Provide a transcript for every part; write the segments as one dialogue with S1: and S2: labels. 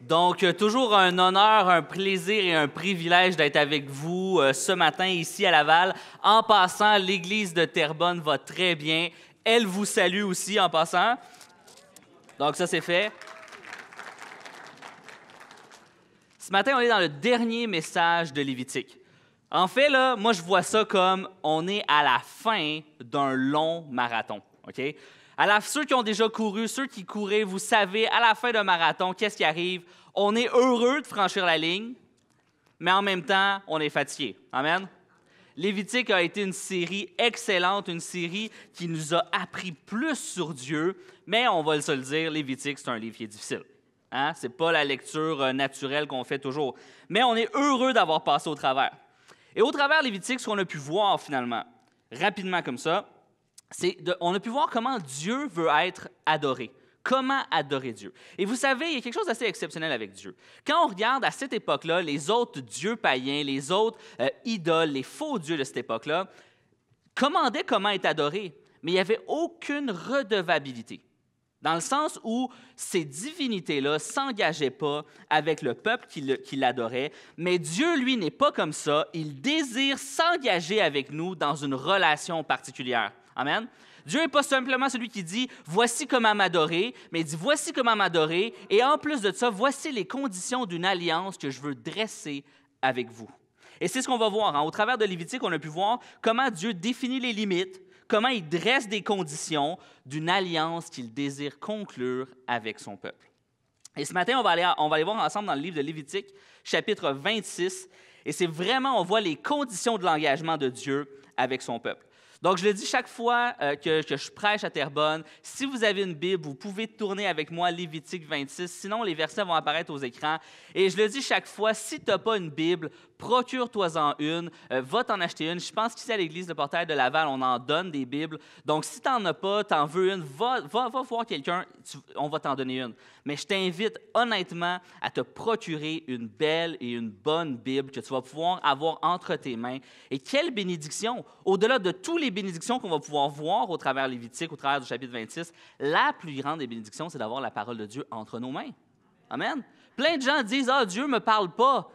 S1: Donc, euh, toujours un honneur, un plaisir et un privilège d'être avec vous euh, ce matin ici à Laval. En passant, l'église de Terrebonne va très bien. Elle vous salue aussi en passant. Donc, ça, c'est fait. Ce matin, on est dans le dernier message de Lévitique. En fait, là, moi, je vois ça comme on est à la fin d'un long marathon. OK? À ceux qui ont déjà couru, ceux qui couraient, vous savez, à la fin d'un marathon, qu'est-ce qui arrive? On est heureux de franchir la ligne, mais en même temps, on est fatigué. Amen? Lévitique a été une série excellente, une série qui nous a appris plus sur Dieu, mais on va se le dire, Lévitique, c'est un livre qui est difficile. Hein? Ce n'est pas la lecture euh, naturelle qu'on fait toujours. Mais on est heureux d'avoir passé au travers. Et au travers Lévitique, ce qu'on a pu voir finalement, rapidement comme ça, on a pu voir comment Dieu veut être adoré. Comment adorer Dieu? Et vous savez, il y a quelque chose d'assez exceptionnel avec Dieu. Quand on regarde à cette époque-là les autres dieux païens, les autres euh, idoles, les faux dieux de cette époque-là, commandaient comment être adoré, mais il n'y avait aucune redevabilité. Dans le sens où ces divinités-là s'engageaient pas avec le peuple qui l'adorait, mais Dieu, lui, n'est pas comme ça. Il désire s'engager avec nous dans une relation particulière. Amen. Dieu n'est pas simplement celui qui dit voici comment m'adorer, mais il dit voici comment m'adorer, et en plus de ça, voici les conditions d'une alliance que je veux dresser avec vous. Et c'est ce qu'on va voir. Hein. Au travers de Lévitique, on a pu voir comment Dieu définit les limites, comment il dresse des conditions d'une alliance qu'il désire conclure avec son peuple. Et ce matin, on va, aller, on va aller voir ensemble dans le livre de Lévitique, chapitre 26, et c'est vraiment, on voit les conditions de l'engagement de Dieu avec son peuple. Donc, je le dis chaque fois euh, que, je prêche à Terrebonne, si vous avez une Bible, vous pouvez tourner avec moi Lévitique 26, sinon les versets vont apparaître aux écrans. Et je le dis chaque fois, si tu n'as pas une Bible, procure-toi-en une, euh, va t'en acheter une. Je pense qu'ici à l'église de Portail de Laval, on en donne des Bibles. Donc, si t'en as pas, en veux une, va, va voir quelqu'un, on va t'en donner une. Mais je t'invite honnêtement à te procurer une belle et une bonne Bible que tu vas pouvoir avoir entre tes mains. Et quelle bénédiction! Au-delà de toutes les bénédictions qu'on va pouvoir voir au travers Lévitique, au travers du chapitre 26, la plus grande des bénédictions, c'est d'avoir la parole de Dieu entre nos mains. Amen. Plein de gens disent Ah, Dieu ne me parle pas.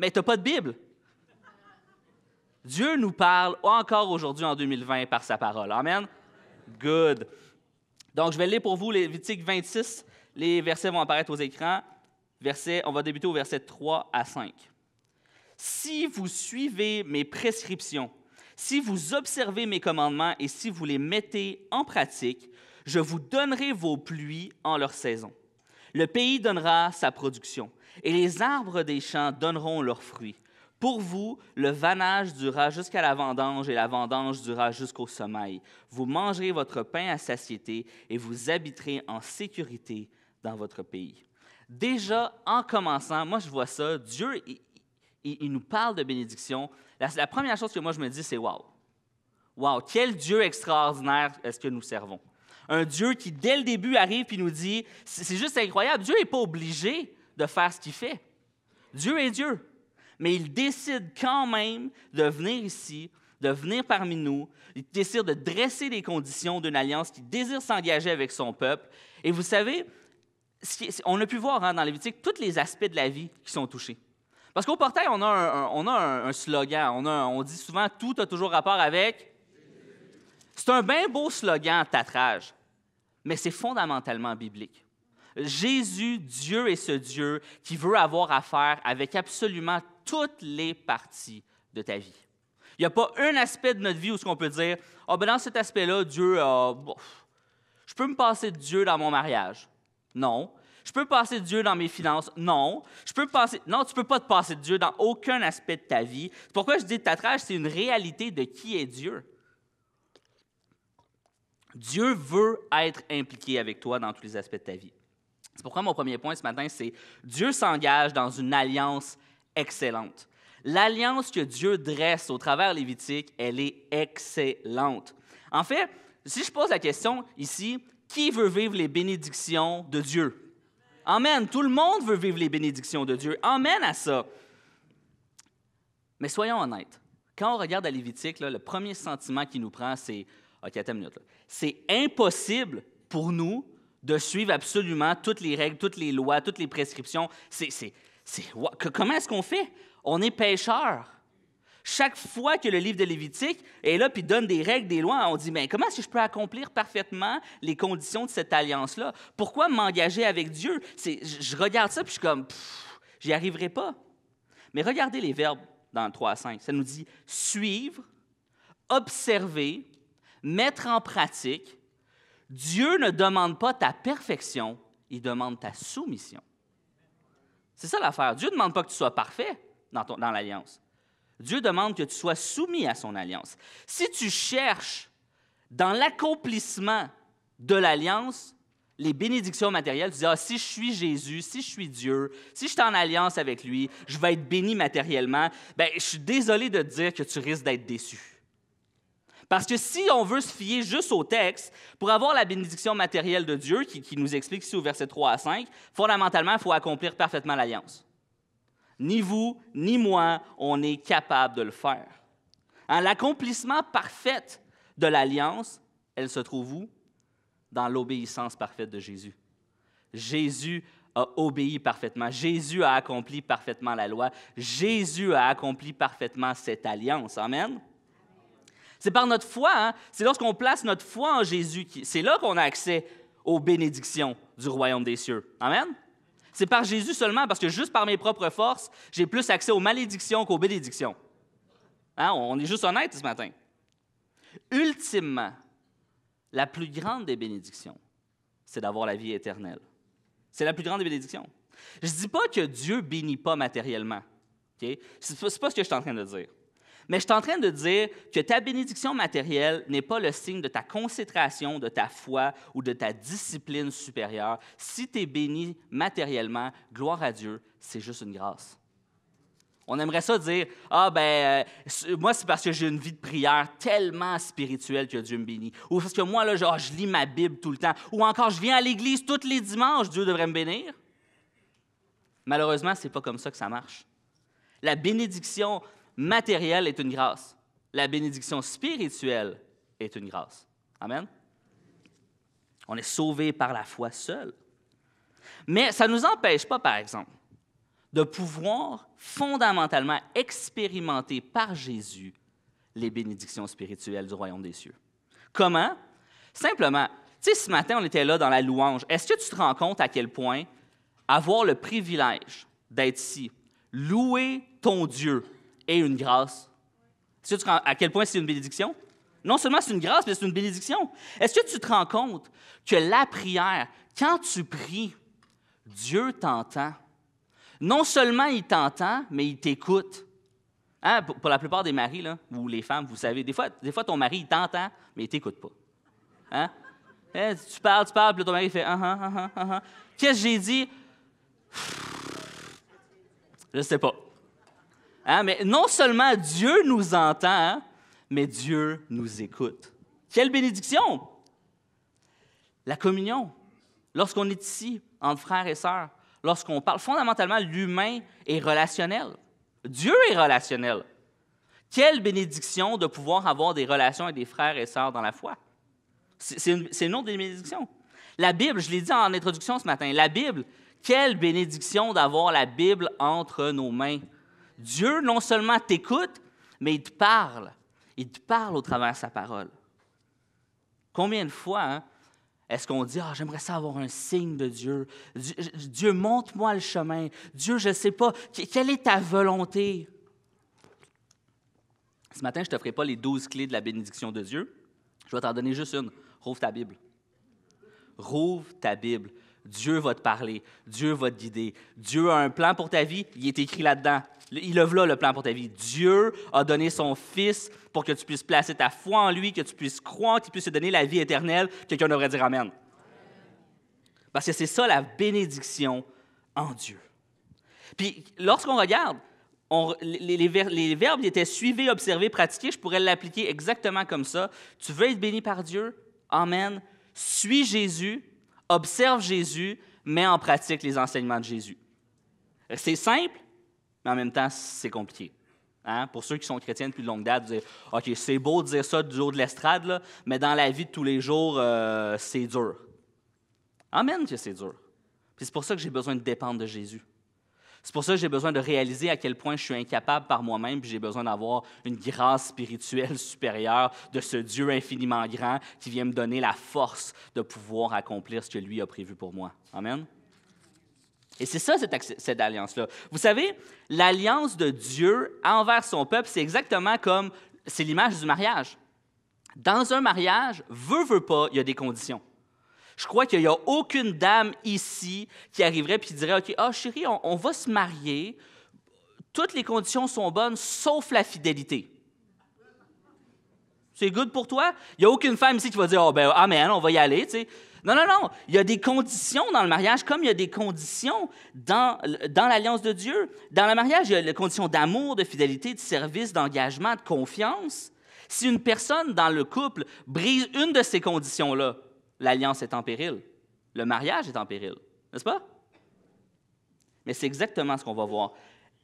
S1: Mais tu n'as pas de Bible. Dieu nous parle encore aujourd'hui en 2020 par sa parole. Amen. Good. Donc, je vais lire pour vous Lévitique 26. Les versets vont apparaître aux écrans. Verset, on va débuter au verset 3 à 5. Si vous suivez mes prescriptions, si vous observez mes commandements et si vous les mettez en pratique, je vous donnerai vos pluies en leur saison. Le pays donnera sa production et les arbres des champs donneront leurs fruits. Pour vous, le vanage durera jusqu'à la vendange et la vendange durera jusqu'au sommeil. Vous mangerez votre pain à satiété et vous habiterez en sécurité dans votre pays. Déjà, en commençant, moi je vois ça, Dieu, il, nous parle de bénédiction. La, première chose que moi je me dis, c'est waouh, Wow, quel Dieu extraordinaire est-ce que nous servons. Un Dieu qui, dès le début, arrive et nous dit, c'est juste incroyable, Dieu n'est pas obligé de faire ce qu'il fait. Dieu est Dieu, mais il décide quand même de venir ici, de venir parmi nous. Il décide de dresser les conditions d'une alliance qui désire s'engager avec son peuple. Et vous savez, on a pu voir hein, dans Lévitique tous les aspects de la vie qui sont touchés. Parce qu'au portail, on a un, slogan. On, on, dit souvent tout a toujours rapport avec. C'est un bien beau slogan, tatrage, mais c'est fondamentalement biblique. Jésus, Dieu est ce Dieu qui veut avoir affaire avec absolument toutes les parties de ta vie. Il n'y a pas un aspect de notre vie où ce qu'on peut dire, oh, ben dans cet aspect-là, Dieu, je peux me passer de Dieu dans mon mariage. Non. Je peux passer de Dieu dans mes finances. Non. Je peux passer. Non, tu ne peux pas te passer de Dieu dans aucun aspect de ta vie. C'est pourquoi je dis ta c'est une réalité de qui est Dieu. Dieu veut être impliqué avec toi dans tous les aspects de ta vie. C'est pourquoi mon premier point ce matin, c'est Dieu s'engage dans une alliance excellente. L'alliance que Dieu dresse au travers lévitique, elle est excellente. En fait, si je pose la question ici, qui veut vivre les bénédictions de Dieu? Amen. Tout le monde veut vivre les bénédictions de Dieu. Amen à ça. Mais soyons honnêtes. Quand on regarde à Lévitique, le premier sentiment qui nous prend, c'est OK, attends une minute. C'est impossible pour nous de suivre absolument toutes les règles, toutes les lois, toutes les prescriptions. C'est, comment est-ce qu'on fait? On est pêcheur. Chaque fois que le livre de Lévitique est là puis donne des règles, des lois, on dit mais comment est-ce que je peux accomplir parfaitement les conditions de cette alliance là Pourquoi m'engager avec Dieu je regarde ça puis je suis comme j'y arriverai pas. Mais regardez les verbes dans le 3 5, ça nous dit suivre, observer, mettre en pratique, Dieu ne demande pas ta perfection, il demande ta soumission. C'est ça l'affaire. Dieu ne demande pas que tu sois parfait dans, l'alliance. Dieu demande que tu sois soumis à son alliance. Si tu cherches dans l'accomplissement de l'alliance les bénédictions matérielles, tu dis, ah, si je suis Jésus, si je suis Dieu, si je suis en alliance avec lui, je vais être béni matériellement, ben, je suis désolé de te dire que tu risques d'être déçu. Parce que si on veut se fier juste au texte, pour avoir la bénédiction matérielle de Dieu, qui, nous explique ici au verset 3 à 5, fondamentalement, il faut accomplir parfaitement l'alliance. Ni vous, ni moi, on est capable de le faire. L'accomplissement parfait de l'alliance, elle se trouve où? Dans l'obéissance parfaite de Jésus. Jésus a obéi parfaitement. Jésus a accompli parfaitement la loi. Jésus a accompli parfaitement cette alliance. Amen. C'est par notre foi, hein. c'est lorsqu'on place notre foi en Jésus, c'est là qu'on a accès aux bénédictions du royaume des cieux. Amen? C'est par Jésus seulement, parce que juste par mes propres forces, j'ai plus accès aux malédictions qu'aux bénédictions. Hein, on est juste honnête ce matin. Ultimement, la plus grande des bénédictions, c'est d'avoir la vie éternelle. C'est la plus grande des bénédictions. Je ne dis pas que Dieu bénit pas matériellement. Ce n'est pas ce que je suis en train de dire. Mais je suis en train de dire que ta bénédiction matérielle n'est pas le signe de ta concentration, de ta foi ou de ta discipline supérieure. Si tu es béni matériellement, gloire à Dieu, c'est juste une grâce. On aimerait ça dire Ah, ben, euh, moi, c'est parce que j'ai une vie de prière tellement spirituelle que Dieu me bénit. Ou parce que moi, là, genre, je lis ma Bible tout le temps. Ou encore, je viens à l'Église tous les dimanches, Dieu devrait me bénir. Malheureusement, ce n'est pas comme ça que ça marche. La bénédiction Matériel est une grâce. La bénédiction spirituelle est une grâce. Amen. On est sauvé par la foi seule. Mais ça ne nous empêche pas, par exemple, de pouvoir fondamentalement expérimenter par Jésus les bénédictions spirituelles du royaume des cieux. Comment? Simplement, tu sais, ce matin, on était là dans la louange. Est-ce que tu te rends compte à quel point avoir le privilège d'être ici, louer ton Dieu, une grâce. Tu sais à quel point c'est une bénédiction? Non seulement c'est une grâce, mais c'est une bénédiction. Est-ce que tu te rends compte que la prière, quand tu pries, Dieu t'entend? Non seulement il t'entend, mais il t'écoute. Hein, pour la plupart des maris, là, ou les femmes, vous savez, des fois, des fois ton mari, il t'entend, mais il t'écoute pas. Hein? Eh, tu parles, tu parles, puis ton mari, fait ah ah, ah, ah ah Qu'est-ce que j'ai dit? Je sais pas. Hein? Mais non seulement Dieu nous entend, hein, mais Dieu nous écoute. Quelle bénédiction! La communion. Lorsqu'on est ici, entre frères et sœurs, lorsqu'on parle, fondamentalement, l'humain est relationnel. Dieu est relationnel. Quelle bénédiction de pouvoir avoir des relations avec des frères et sœurs dans la foi. C'est une, une, autre bénédiction. La Bible, je l'ai dit en introduction ce matin, la Bible, quelle bénédiction d'avoir la Bible entre nos mains. Dieu non seulement t'écoute, mais il te parle. Il te parle au travers de sa parole. Combien de fois hein, est-ce qu'on dit, ah, j'aimerais savoir un signe de Dieu. Dieu, monte montre-moi le chemin. Dieu, je ne sais pas, quelle est ta volonté? Ce matin, je ne te ferai pas les douze clés de la bénédiction de Dieu. Je vais t'en donner juste une. Rouvre ta Bible. Rouve ta Bible. Dieu va te parler. Dieu va te guider. Dieu a un plan pour ta vie. Il est écrit là-dedans. Il a là le plan pour ta vie. Dieu a donné son Fils pour que tu puisses placer ta foi en lui, que tu puisses croire, qu'il puisse te donner la vie éternelle. Quelqu'un devrait dire Amen. Parce que c'est ça la bénédiction en Dieu. Puis lorsqu'on regarde, les, verbes étaient suivis, observés, pratiqués. Je pourrais l'appliquer exactement comme ça. Tu veux être béni par Dieu? Amen. Suis Jésus, observe Jésus, mets en pratique les enseignements de Jésus. C'est simple, mais en même temps, c'est compliqué. Hein? Pour ceux qui sont chrétiens depuis de longue date, vous OK, c'est beau de dire ça du haut de l'estrade, mais dans la vie de tous les jours, euh, c'est dur. Amen que c'est dur. Puis c'est pour ça que j'ai besoin de dépendre de Jésus. C'est pour ça que j'ai besoin de réaliser à quel point je suis incapable par moi-même, puis j'ai besoin d'avoir une grâce spirituelle supérieure de ce Dieu infiniment grand qui vient me donner la force de pouvoir accomplir ce que lui a prévu pour moi. Amen. Et c'est ça, cette, alliance-là. Vous savez, l'alliance de Dieu envers son peuple, c'est exactement comme, c'est l'image du mariage. Dans un mariage, veut, veut pas, il y a des conditions. Je crois qu'il n'y a aucune dame ici qui arriverait et qui dirait, OK, ah oh, chérie, on, va se marier, toutes les conditions sont bonnes, sauf la fidélité. C'est good pour toi? Il n'y a aucune femme ici qui va dire, oh ben, amen, on va y aller, tu sais. Non, non, non. Il y a des conditions dans le mariage, comme il y a des conditions dans, l'alliance de Dieu. Dans le mariage, il y a les conditions d'amour, de fidélité, de service, d'engagement, de confiance. Si une personne dans le couple brise une de ces conditions-là, l'alliance est en péril. Le mariage est en péril, n'est-ce pas? Mais c'est exactement ce qu'on va voir.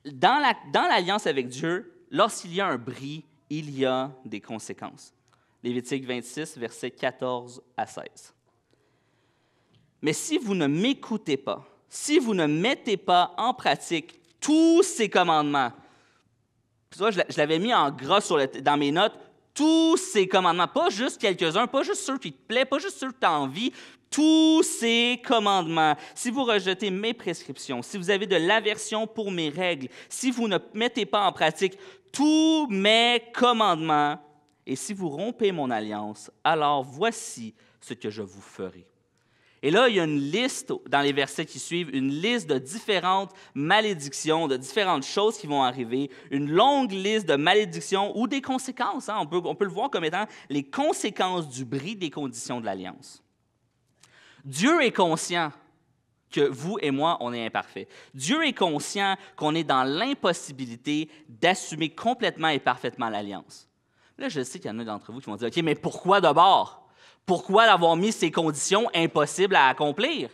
S1: Dans l'alliance avec Dieu, lorsqu'il y a un bris, il y a des conséquences. Lévitique 26, versets 14 à 16. Mais si vous ne m'écoutez pas, si vous ne mettez pas en pratique tous ces commandements, vois, je l'avais mis en gras sur dans mes notes, tous ces commandements, pas juste quelques-uns, pas juste ceux qui te plaisent, pas juste ceux que tu as envie, tous ces commandements, si vous rejetez mes prescriptions, si vous avez de l'aversion pour mes règles, si vous ne mettez pas en pratique tous mes commandements, et si vous rompez mon alliance, alors voici ce que je vous ferai. Et là, il y a une liste dans les versets qui suivent, une liste de différentes malédictions, de différentes choses qui vont arriver, une longue liste de malédictions ou des conséquences. Hein. On, peut, le voir comme étant les conséquences du bris des conditions de l'alliance. Dieu est conscient que vous et moi, on est imparfait. Dieu est conscient qu'on est dans l'impossibilité d'assumer complètement et parfaitement l'alliance. Là, je sais qu'il y en a d'entre vous qui vont dire, OK, mais pourquoi d'abord? Pourquoi l'avoir mis ces conditions impossibles à accomplir?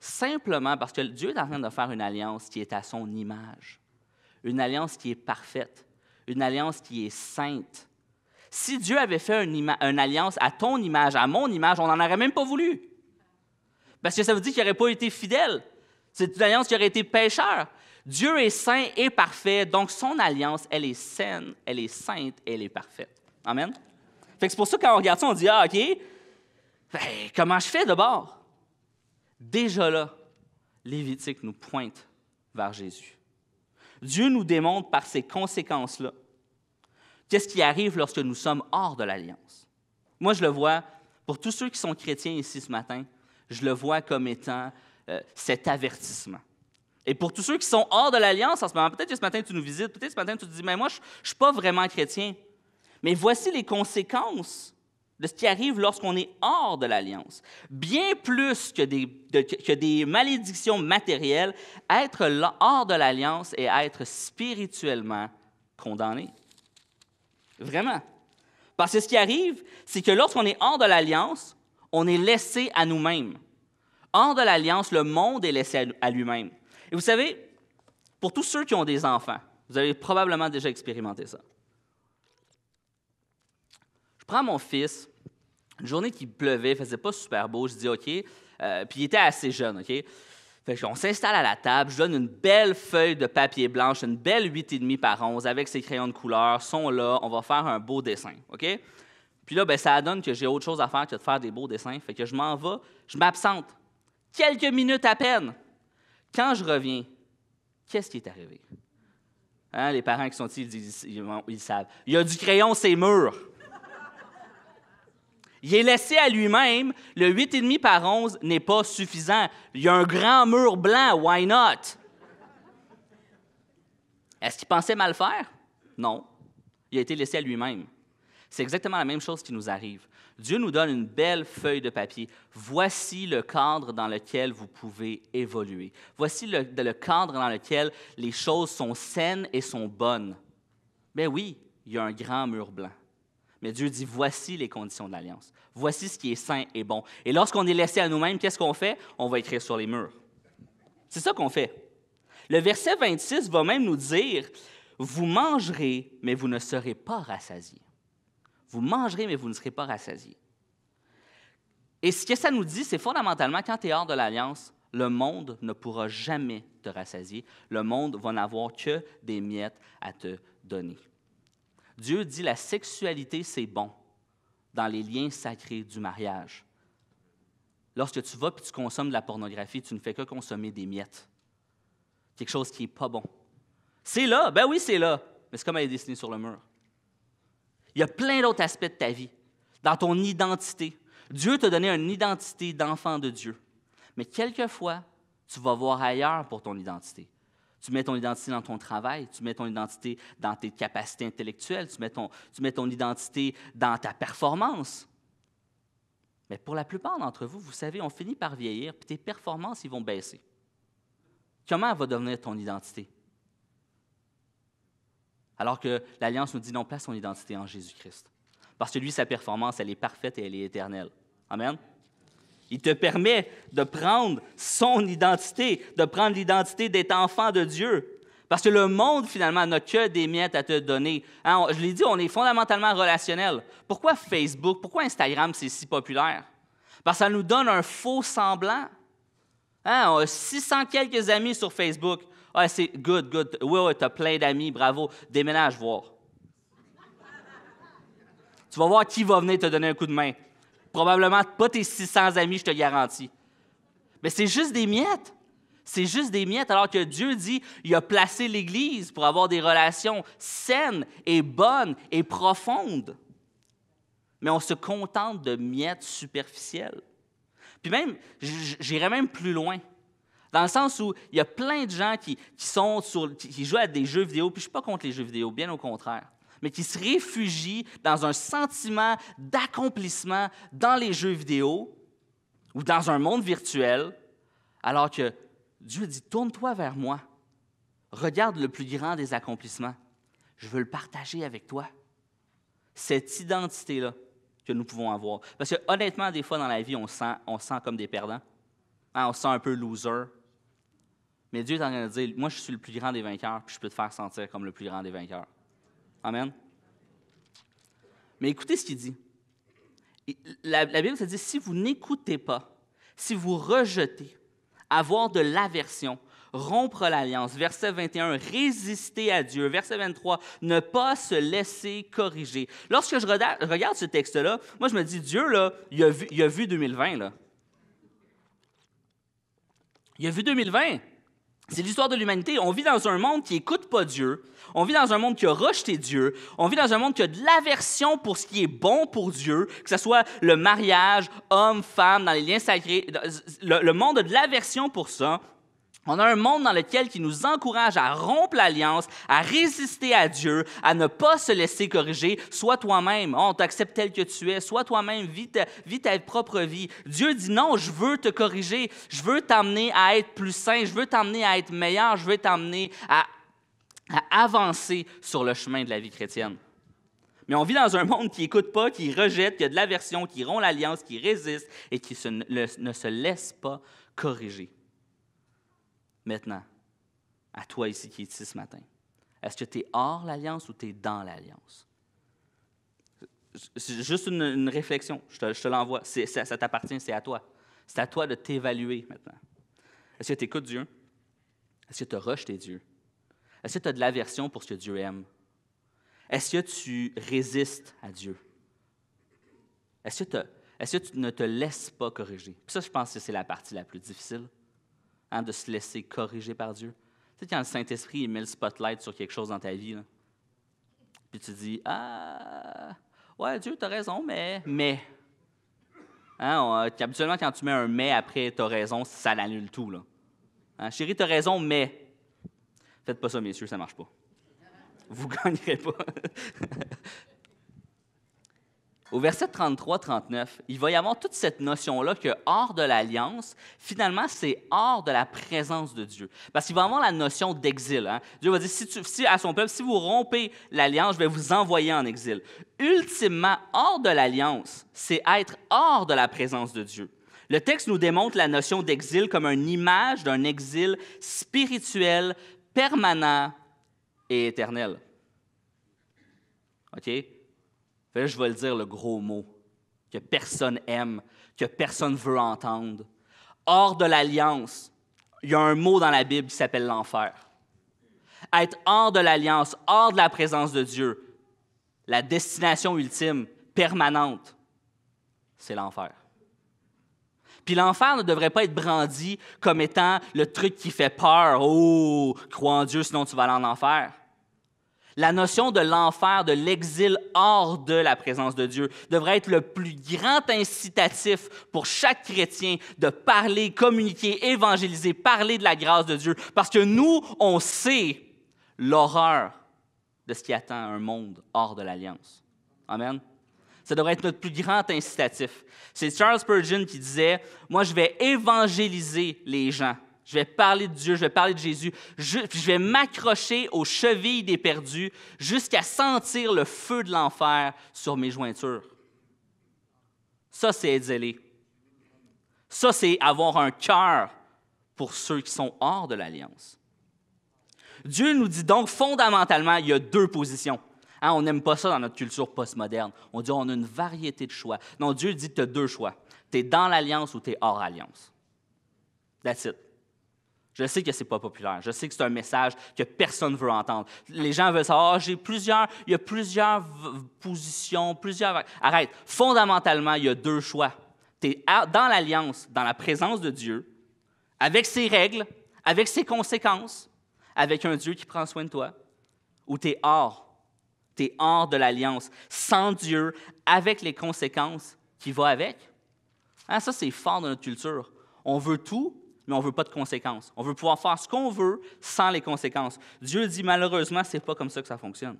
S1: Simplement parce que Dieu est en train de faire une alliance qui est à son image, une alliance qui est parfaite, une alliance qui est sainte. Si Dieu avait fait une, une alliance à ton image, à mon image, on n'en aurait même pas voulu. Parce que ça veut dire qu'il n'aurait pas été fidèle. C'est une alliance qui aurait été pécheur. Dieu est saint et parfait, donc son alliance, elle est saine, elle est sainte, elle est parfaite. Amen c'est pour ça quand on regarde ça, on dit Ah, OK, comment je fais de bord? » Déjà là, Lévitique nous pointe vers Jésus. Dieu nous démontre par ces conséquences-là qu'est-ce qui arrive lorsque nous sommes hors de l'alliance. Moi, je le vois, pour tous ceux qui sont chrétiens ici ce matin, je le vois comme étant euh, cet avertissement. Et pour tous ceux qui sont hors de l'alliance en ce moment, peut-être que ce matin tu nous visites, peut-être ce matin tu te dis, mais moi, je ne suis pas vraiment chrétien. Mais voici les conséquences de ce qui arrive lorsqu'on est hors de l'alliance. Bien plus que des, malédictions matérielles, être hors de l'alliance et être spirituellement condamné. Vraiment. Parce que ce qui arrive, c'est que lorsqu'on est hors de l'alliance, on est laissé à nous-mêmes. Hors de l'alliance, le monde est laissé à lui-même. Et vous savez, pour tous ceux qui ont des enfants, vous avez probablement déjà expérimenté ça. Je prends mon fils, une journée qui pleuvait, faisait pas super beau, je dis OK, euh, puis il était assez jeune, OK? on s'installe à la table, je donne une belle feuille de papier blanche, une belle 8,5 par 11 avec ses crayons de couleur, sont là, on va faire un beau dessin, OK? Puis là, ben, ça donne que j'ai autre chose à faire que de faire des beaux dessins. Fait que je m'en vais, je m'absente. Quelques minutes à peine. Quand je reviens, qu'est-ce qui est arrivé? Hein, les parents qui sont ici, ils, ils, savent. Il y a du crayon, c'est mûr. Il est laissé à lui-même. Le 8,5 par 11 n'est pas suffisant. Il y a un grand mur blanc. Why not? Est-ce qu'il pensait mal faire? Non. Il a été laissé à lui-même. C'est exactement la même chose qui nous arrive. Dieu nous donne une belle feuille de papier. Voici le cadre dans lequel vous pouvez évoluer. Voici le, cadre dans lequel les choses sont saines et sont bonnes. Mais ben oui, il y a un grand mur blanc. Mais Dieu dit, voici les conditions de l'alliance. Voici ce qui est sain et bon. Et lorsqu'on est laissé à nous-mêmes, qu'est-ce qu'on fait? On va écrire sur les murs. C'est ça qu'on fait. Le verset 26 va même nous dire, vous mangerez, mais vous ne serez pas rassasiés. Vous mangerez, mais vous ne serez pas rassasiés. Et ce que ça nous dit, c'est fondamentalement, quand tu es hors de l'alliance, le monde ne pourra jamais te rassasier. Le monde va n'avoir que des miettes à te donner. Dieu dit la sexualité, c'est bon dans les liens sacrés du mariage. Lorsque tu vas et tu consommes de la pornographie, tu ne fais que consommer des miettes. Quelque chose qui n'est pas bon. C'est là, ben oui, c'est là, mais c'est comme elle est dessinée sur le mur. Il y a plein d'autres aspects de ta vie, dans ton identité. Dieu t'a donné une identité d'enfant de Dieu. Mais quelquefois, tu vas voir ailleurs pour ton identité. Tu mets ton identité dans ton travail, tu mets ton identité dans tes capacités intellectuelles, tu mets ton, tu mets ton identité dans ta performance. Mais pour la plupart d'entre vous, vous savez, on finit par vieillir, puis tes performances, ils vont baisser. Comment va devenir ton identité? Alors que l'Alliance nous dit non, place ton identité en Jésus-Christ. Parce que lui, sa performance, elle est parfaite et elle est éternelle. Amen. Il te permet de prendre son identité, de prendre l'identité d'être enfant de Dieu. Parce que le monde, finalement, n'a que des miettes à te donner. Hein, je l'ai dit, on est fondamentalement relationnel. Pourquoi Facebook, pourquoi Instagram, c'est si populaire? Parce que ça nous donne un faux semblant. Hein, on a 600 quelques amis sur Facebook. Ah, c'est good, good. Oui, oui, t'as plein d'amis, bravo. Déménage voir. Tu vas voir qui va venir te donner un coup de main. Probablement pas tes 600 amis, je te garantis. Mais c'est juste des miettes. C'est juste des miettes, alors que Dieu dit, il a placé l'Église pour avoir des relations saines et bonnes et profondes. Mais on se contente de miettes superficielles. Puis même, j'irais même plus loin. Dans le sens où il y a plein de gens qui, qui jouent à des jeux vidéo, puis je ne suis pas contre les jeux vidéo, bien au contraire mais qui se réfugie dans un sentiment d'accomplissement dans les jeux vidéo ou dans un monde virtuel, alors que Dieu dit, tourne-toi vers moi, regarde le plus grand des accomplissements, je veux le partager avec toi. Cette identité-là que nous pouvons avoir. Parce que honnêtement, des fois dans la vie, on sent, on sent comme des perdants, hein, On on sent un peu loser. Mais Dieu est en train de dire, moi je suis le plus grand des vainqueurs, puis je peux te faire sentir comme le plus grand des vainqueurs. Amen. Mais écoutez ce qu'il dit. La, Bible, ça dit, si vous n'écoutez pas, si vous rejetez, avoir de l'aversion, rompre l'alliance, verset 21, résister à Dieu, verset 23, ne pas se laisser corriger. Lorsque je regarde ce texte-là, moi je me dis, Dieu, là, il a vu, il a vu 2020. Là. Il a vu 2020. C'est l'histoire de l'humanité. On vit dans un monde qui n'écoute pas Dieu. On vit dans un monde qui a rejeté Dieu. On vit dans un monde qui a de l'aversion pour ce qui est bon pour Dieu, que ce soit le mariage, homme, femme, dans les liens sacrés. Le, monde a de l'aversion pour ça. On a un monde dans lequel qui nous encourage à rompre l'alliance, à résister à Dieu, à ne pas se laisser corriger. Soit toi-même, on t'accepte tel que tu es. Soit toi-même, vis, ta, propre vie. Dieu dit non, je veux te corriger, je veux t'amener à être plus sain, je veux t'amener à être meilleur, je veux t'amener à, avancer sur le chemin de la vie chrétienne. Mais on vit dans un monde qui n'écoute pas, qui rejette, qui a de l'aversion, qui rompt l'alliance, qui résiste et qui ne se laisse pas corriger. Maintenant, à toi ici qui es ici ce matin, est-ce que tu es hors l'alliance ou tu es dans l'alliance? C'est Juste une, réflexion, je te, l'envoie. Ça, t'appartient, c'est à toi. C'est à toi de t'évaluer maintenant. Est-ce que tu écoutes Dieu? Est-ce que tu as rejeté Dieu? Est-ce que tu as de l'aversion pour ce que Dieu aime? Est-ce que tu résistes à Dieu? Est-ce que, que, tu ne te laisses pas corriger? ça, je pense que c'est la partie la plus difficile. Hein, de se laisser corriger par Dieu. Tu sais, quand le Saint-Esprit met le spotlight sur quelque chose dans ta vie, puis tu dis Ah, ouais, Dieu, t'as raison, mais, mais. Hein, euh, habituellement, quand tu mets un mais après t'as raison, ça l'annule tout. Là. Hein, chérie, t'as raison, mais. Faites pas ça, messieurs, ça marche pas. Vous gagnerez pas au verset 33-39, il va y avoir toute cette notion-là que hors de l'alliance, finalement, c'est hors de la présence de Dieu. Parce qu'il va avoir la notion d'exil. Hein. Dieu va dire si, tu, à son peuple, si vous rompez l'alliance, je vais vous envoyer en exil. Ultimement, hors de l'alliance, c'est être hors de la présence de Dieu. Le texte nous démontre la notion d'exil comme une image d'un exil spirituel, permanent et éternel. OK? je vais le dire le gros mot que personne aime, que personne veut entendre. Hors de l'alliance, il y a un mot dans la Bible qui s'appelle l'enfer. Être hors de l'alliance, hors de la présence de Dieu, la destination ultime, permanente, c'est l'enfer. Puis l'enfer ne devrait pas être brandi comme étant le truc qui fait peur. Oh, crois en Dieu, sinon tu vas aller en enfer. La notion de l'enfer, de l'exil hors de la présence de Dieu, devrait être le plus grand incitatif pour chaque chrétien de parler, communiquer, évangéliser, parler de la grâce de Dieu. Parce que nous, on sait l'horreur de ce qui attend un monde hors de l'alliance. Amen. Ça devrait être notre plus grand incitatif. C'est Charles Spurgeon qui disait, moi je vais évangéliser les gens je vais parler de Dieu, je vais parler de Jésus. Je, vais m'accrocher aux chevilles des perdus jusqu'à sentir le feu de l'enfer sur mes jointures. Ça, c'est être zélé. Ça, c'est avoir un cœur pour ceux qui sont hors de l'alliance. Dieu nous dit donc fondamentalement, il y a deux positions. Hein, on n'aime pas ça dans notre culture postmoderne. On dit on a une variété de choix. Non, Dieu dit tu as deux choix. Tu es dans l'alliance ou tu es hors alliance. That's it. Je sais que c'est pas populaire. Je sais que c'est un message que personne ne veut entendre. Les gens veulent savoir, ah, j'ai plusieurs, il y a plusieurs positions, plusieurs. Arrête. Fondamentalement, il y a deux choix. Tu es dans l'alliance, dans la présence de Dieu, avec ses règles, avec ses conséquences, avec un Dieu qui prend soin de toi, ou tu es hors. Tu es hors de l'alliance, sans Dieu, avec les conséquences qui vont avec. Hein, ça, c'est fort dans notre culture. On veut tout, mais on ne veut pas de conséquences. On veut pouvoir faire ce qu'on veut sans les conséquences. Dieu dit malheureusement, ce n'est pas comme ça que ça fonctionne.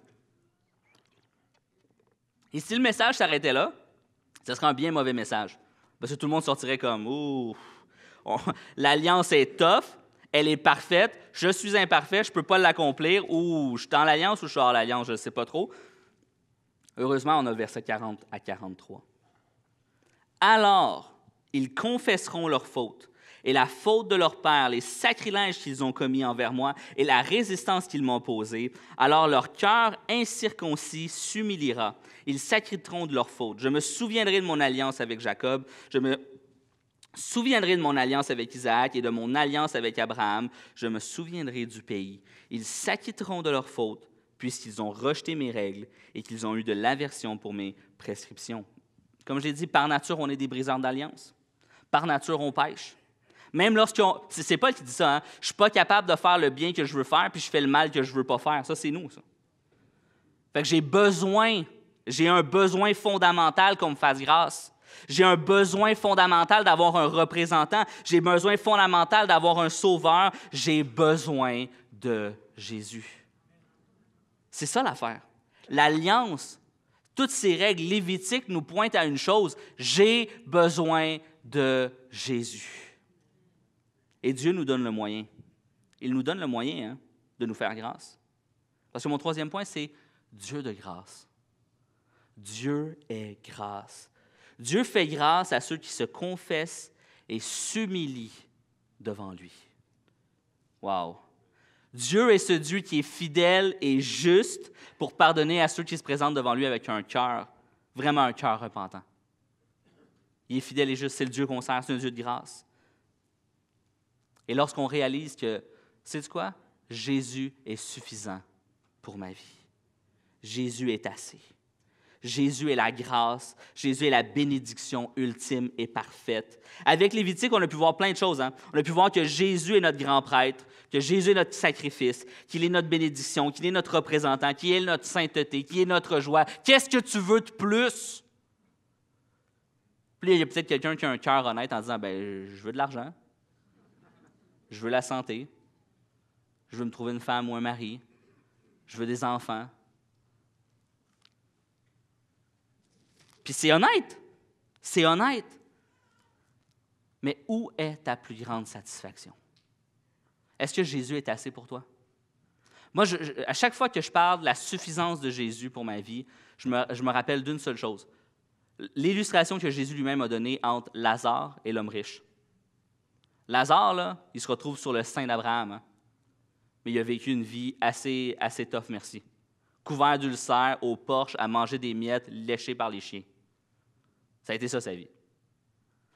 S1: Et si le message s'arrêtait là, ce serait un bien mauvais message. Parce que tout le monde sortirait comme Ouh, l'alliance est tough, elle est parfaite, je suis imparfait, je ne peux pas l'accomplir, ou je suis dans l'alliance ou je suis hors l'alliance, je ne sais pas trop. Heureusement, on a verset 40 à 43. Alors, ils confesseront leurs fautes et la faute de leur père, les sacrilèges qu'ils ont commis envers moi et la résistance qu'ils m'ont posée, alors leur cœur incirconcis s'humiliera. Ils s'acquitteront de leur faute. Je me souviendrai de mon alliance avec Jacob. Je me souviendrai de mon alliance avec Isaac et de mon alliance avec Abraham. Je me souviendrai du pays. Ils s'acquitteront de leur faute puisqu'ils ont rejeté mes règles et qu'ils ont eu de l'aversion pour mes prescriptions. Comme j'ai dit, par nature, on est des briseurs d'alliance. Par nature, on pêche. Même lorsqu'on, C'est Paul qui dit ça, hein? Je suis pas capable de faire le bien que je veux faire, puis je fais le mal que je ne veux pas faire. Ça, c'est nous, ça. Fait que j'ai besoin, j'ai un besoin fondamental qu'on me fasse grâce. J'ai un besoin fondamental d'avoir un représentant. J'ai besoin fondamental d'avoir un sauveur. J'ai besoin de Jésus. C'est ça l'affaire. L'alliance, toutes ces règles lévitiques nous pointent à une chose. J'ai besoin de Jésus. Et Dieu nous donne le moyen. Il nous donne le moyen hein, de nous faire grâce. Parce que mon troisième point, c'est Dieu de grâce. Dieu est grâce. Dieu fait grâce à ceux qui se confessent et s'humilient devant lui. Wow! Dieu est ce Dieu qui est fidèle et juste pour pardonner à ceux qui se présentent devant lui avec un cœur, vraiment un cœur repentant. Il est fidèle et juste, c'est le Dieu qu'on sert, c'est un Dieu de grâce. Et lorsqu'on réalise que, c'est quoi? Jésus est suffisant pour ma vie. Jésus est assez. Jésus est la grâce, Jésus est la bénédiction ultime et parfaite. Avec Lévitique, on a pu voir plein de choses. Hein. On a pu voir que Jésus est notre grand prêtre, que Jésus est notre sacrifice, qu'il est notre bénédiction, qu'il est notre représentant, qu'il est notre sainteté, qu'il est notre joie. Qu'est-ce que tu veux de plus? Puis il y a peut-être quelqu'un qui a un cœur honnête en disant, ben, je veux de l'argent, je veux la santé, je veux me trouver une femme ou un mari, je veux des enfants. Puis c'est honnête, c'est honnête. Mais où est ta plus grande satisfaction? Est-ce que Jésus est assez pour toi? Moi, à chaque fois que je parle de la suffisance de Jésus pour ma vie, je me rappelle d'une seule chose. L'illustration que Jésus lui-même a donnée entre Lazare et l'homme riche. Lazare, il se retrouve sur le sein d'Abraham. Hein. Mais il a vécu une vie assez, assez tough, merci. Couvert d'ulcères, au porche, à manger des miettes, léchées par les chiens. Ça a été ça, sa vie.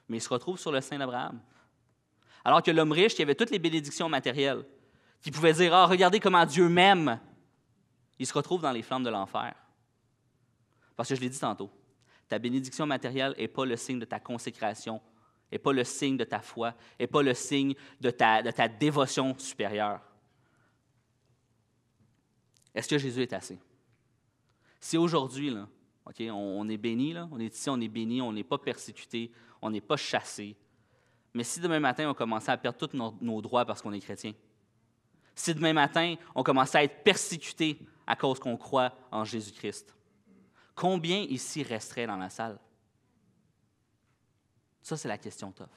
S1: Mais il se retrouve sur le sein d'Abraham. Alors que l'homme riche, qui avait toutes les bénédictions matérielles, qui pouvait dire Ah, regardez comment Dieu m'aime, il se retrouve dans les flammes de l'enfer. Parce que je l'ai dit tantôt, ta bénédiction matérielle n'est pas le signe de ta consécration et pas le signe de ta foi, et pas le signe de ta, de ta dévotion supérieure. Est-ce que Jésus est assez? Si aujourd'hui, on, est béni, là, on est ici, on est béni, on n'est pas persécuté, on n'est pas chassé, mais si demain matin, on commençait à perdre tous nos, nos droits parce qu'on est chrétien, si demain matin, on commençait à être persécuté à cause qu'on croit en Jésus-Christ, combien ici resterait dans la salle? Ça, c'est la question tough.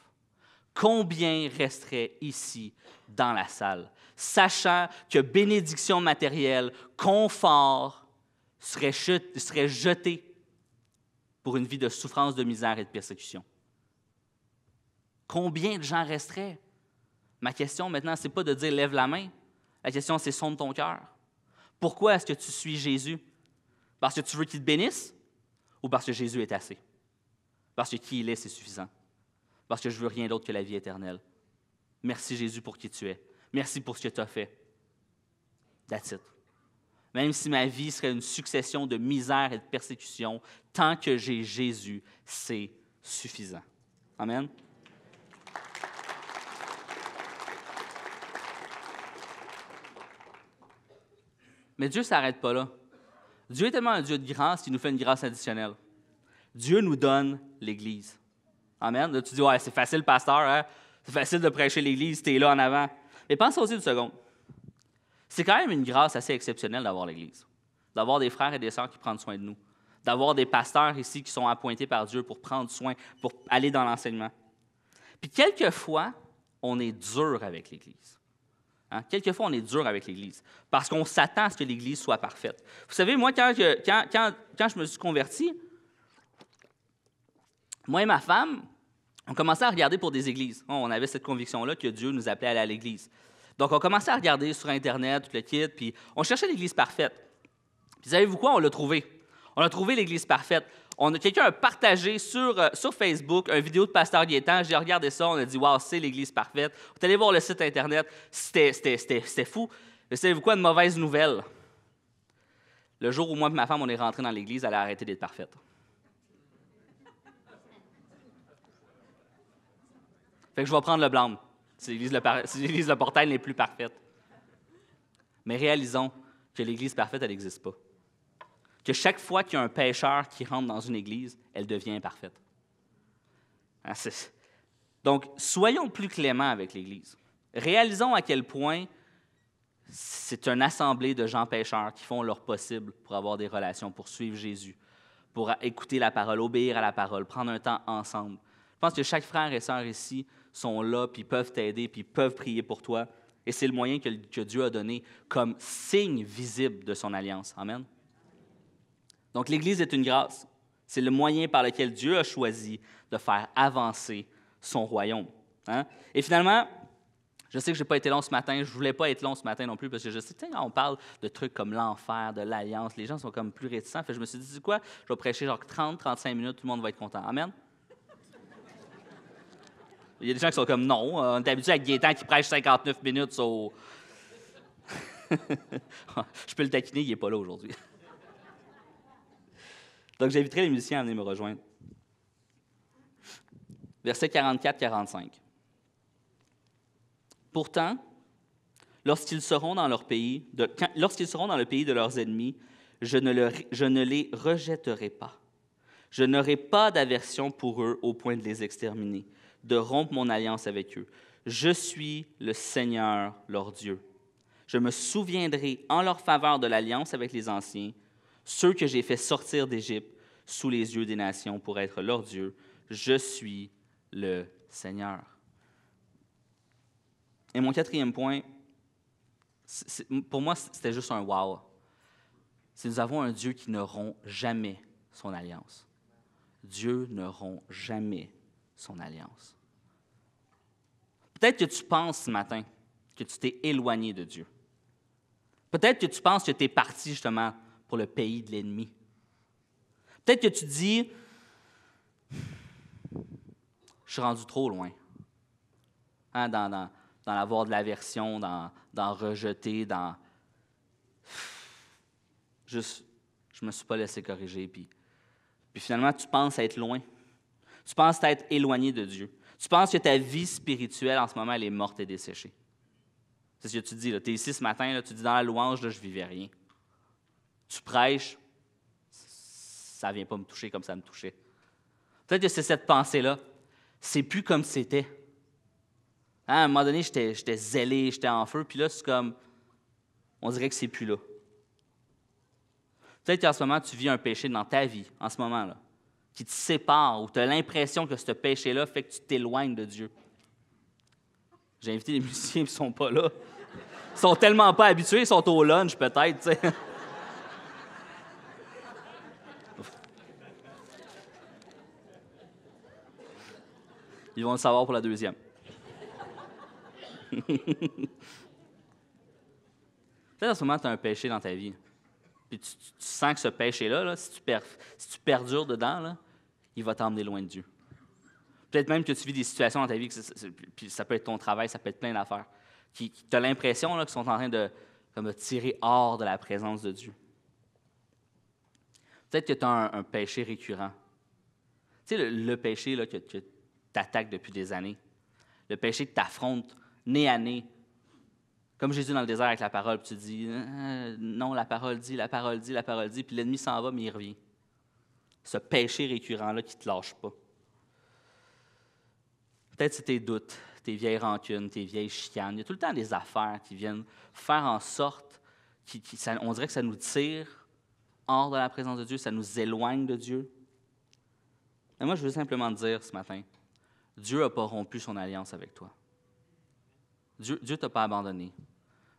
S1: Combien resterait ici dans la salle, sachant que bénédiction matérielle, confort, serait, jeté pour une vie de souffrance, de misère et de persécution? Combien de gens resteraient? Ma question maintenant, ce n'est pas de dire lève la main. La question, c'est sonde ton cœur. Pourquoi est-ce que tu suis Jésus? Parce que tu veux qu'il te bénisse ou parce que Jésus est assez? Parce que qui il est, c'est suffisant parce que je veux rien d'autre que la vie éternelle. Merci Jésus pour qui tu es. Merci pour ce que tu as fait. That's it. Même si ma vie serait une succession de misères et de persécutions, tant que j'ai Jésus, c'est suffisant. Amen. Mais Dieu ne s'arrête pas là. Dieu est tellement un Dieu de grâce qu'il nous fait une grâce additionnelle. Dieu nous donne l'Église. Amen. Là, tu dis, ouais, c'est facile, pasteur, hein? c'est facile de prêcher l'Église, tu es là en avant. Mais pense aussi une seconde. C'est quand même une grâce assez exceptionnelle d'avoir l'Église, d'avoir des frères et des sœurs qui prennent soin de nous, d'avoir des pasteurs ici qui sont appointés par Dieu pour prendre soin, pour aller dans l'enseignement. Puis quelquefois, on est dur avec l'Église. Hein. Quelquefois, on est dur avec l'Église parce qu'on s'attend à ce que l'Église soit parfaite. Vous savez, moi, quand je, quand je me suis converti, moi et ma femme, on commençait à regarder pour des églises. On avait cette conviction-là que Dieu nous appelait à aller à l'église. Donc, on commençait à regarder sur Internet, tout le kit, puis on cherchait l'église parfaite. Puis, savez-vous quoi? On l'a trouvé. On a trouvé l'église parfaite. On a, quelqu'un a partagé sur, euh, Facebook une vidéo de Pasteur Gaétan. J'ai regardé ça, on a dit, wow, c'est l'église parfaite. On allez voir le site Internet. C'était, fou. Mais savez-vous quoi? Une mauvaise nouvelle. Le jour où moi et ma femme, on est rentrés dans l'église, elle a arrêté d'être parfaite. Fait que je vais prendre le blâme. C'est l'Église, le, portail n'est plus parfaite. Mais réalisons que l'Église parfaite, elle n'existe pas. Que chaque fois qu'il y a un pécheur qui rentre dans une Église, elle devient imparfaite. Ah, Donc, soyons plus cléments avec l'Église. Réalisons à quel point c'est une assemblée de gens pécheurs qui font leur possible pour avoir des relations, pour suivre Jésus, pour écouter la parole, obéir à la parole, prendre un temps ensemble, je pense que chaque frère et sœur ici sont là, puis peuvent t'aider, puis peuvent prier pour toi. Et c'est le moyen que, Dieu a donné comme signe visible de son alliance. Amen. Donc l'Église est une grâce. C'est le moyen par lequel Dieu a choisi de faire avancer son royaume. Hein? Et finalement, je sais que je n'ai pas été long ce matin, je ne voulais pas être long ce matin non plus, parce que je sais, quand on parle de trucs comme l'enfer, de l'alliance, les gens sont comme plus réticents. Fait, je me suis dit, quoi, je vais prêcher genre 30, 35 minutes, tout le monde va être content. Amen. Il y a des gens qui sont comme non. Euh, on est habitué à Gaétan qui prêche 59 minutes au. je peux le taquiner, il n'est pas là aujourd'hui. Donc j'inviterai les musiciens à venir me rejoindre. Verset 44-45. Pourtant, lorsqu'ils seront dans leur pays, lorsqu'ils seront dans le pays de leurs ennemis, je ne, je ne les rejetterai pas. Je n'aurai pas d'aversion pour eux au point de les exterminer de rompre mon alliance avec eux. Je suis le Seigneur leur Dieu. Je me souviendrai en leur faveur de l'alliance avec les anciens, ceux que j'ai fait sortir d'Égypte sous les yeux des nations pour être leur Dieu. Je suis le Seigneur. Et mon quatrième point, pour moi, c'était juste un wow. Si nous avons un Dieu qui ne rompt jamais son alliance. Dieu ne rompt jamais son alliance. Peut-être que tu penses ce matin que tu t'es éloigné de Dieu. Peut-être que tu penses que tu es parti justement pour le pays de l'ennemi. Peut-être que tu dis, je suis rendu trop loin. Hein, dans, dans, dans l'avoir de l'aversion, dans, dans rejeter, dans... Juste, je me suis pas laissé corriger. Puis, puis finalement, tu penses être loin. Tu penses être éloigné de Dieu. Tu penses que ta vie spirituelle en ce moment, elle est morte et desséchée. C'est ce que tu dis. Tu es ici ce matin, là, tu dis dans la louange, je ne vivais rien. Tu prêches, ça ne vient pas me toucher comme ça me touchait. Peut-être que c'est cette pensée-là. C'est plus comme c'était. Hein, à un moment donné, j'étais zélé, j'étais en feu, puis là, c'est comme. On dirait que c'est plus là. Peut-être qu'en ce moment, tu vis un péché dans ta vie, en ce moment-là qui te sépare, ou tu as l'impression que ce péché-là fait que tu t'éloignes de Dieu. J'ai invité les musiciens, ils sont pas là. Ils sont tellement pas habitués, ils sont au lunch peut-être, Ils vont le savoir pour la deuxième. Peut-être en ce moment, tu as un péché dans ta vie puis tu, sens que ce péché-là, si, tu perdures dedans, il va t'emmener loin de Dieu. Peut-être même que tu vis des situations dans ta vie, puis ça peut être ton travail, ça peut être plein d'affaires, qui, tu as l'impression qu'ils sont en train de, comme, tirer hors de la présence de Dieu. Peut-être que tu as un, péché récurrent. Tu sais, le, péché là, que, que tu attaques depuis des années, le péché que tu affrontes nez à nez comme Jésus dans le désert avec la parole, tu dis euh, non, la parole dit, la parole dit, la parole dit, puis l'ennemi s'en va, mais il revient. Ce péché récurrent-là qui ne te lâche pas. Peut-être c'est tes doutes, tes vieilles rancunes, tes vieilles chicanes. Il y a tout le temps des affaires qui viennent faire en sorte, qu'on on dirait que ça nous tire hors de la présence de Dieu, ça nous éloigne de Dieu. Mais moi, je veux simplement te dire ce matin, Dieu n'a pas rompu son alliance avec toi. Dieu ne t'a pas abandonné.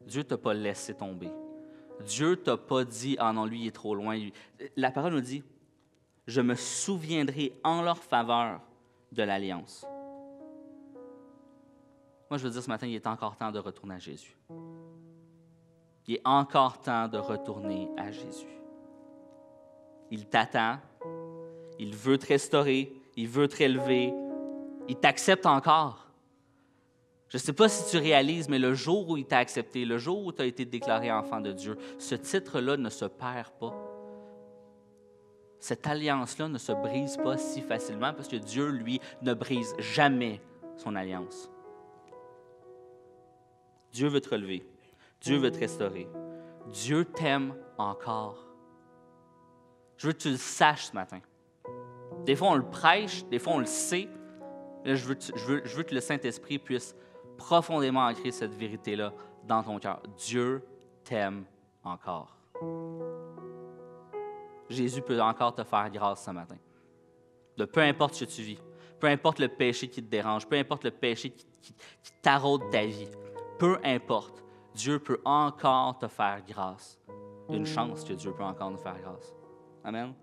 S1: Dieu ne t'a pas laissé tomber. Dieu ne t'a pas dit, ah non, lui, il est trop loin. La parole nous dit, je me souviendrai en leur faveur de l'alliance. Moi, je veux dire ce matin, il est encore temps de retourner à Jésus. Il est encore temps de retourner à Jésus. Il t'attend, il veut te restaurer, il veut te relever, il t'accepte encore. Je ne sais pas si tu réalises, mais le jour où il t'a accepté, le jour où tu as été déclaré enfant de Dieu, ce titre-là ne se perd pas. Cette alliance-là ne se brise pas si facilement parce que Dieu, lui, ne brise jamais son alliance. Dieu veut te relever. Dieu veut te restaurer. Dieu t'aime encore. Je veux que tu le saches ce matin. Des fois, on le prêche, des fois, on le sait. je, veux, je veux que le Saint-Esprit puisse profondément ancré cette vérité-là dans ton cœur. Dieu t'aime encore. Jésus peut encore te faire grâce ce matin. De peu importe ce que tu vis, peu importe le péché qui te dérange, peu importe le péché qui, qui, ta vie, peu importe, Dieu peut encore te faire grâce. Une chance que Dieu peut encore nous faire grâce. Amen.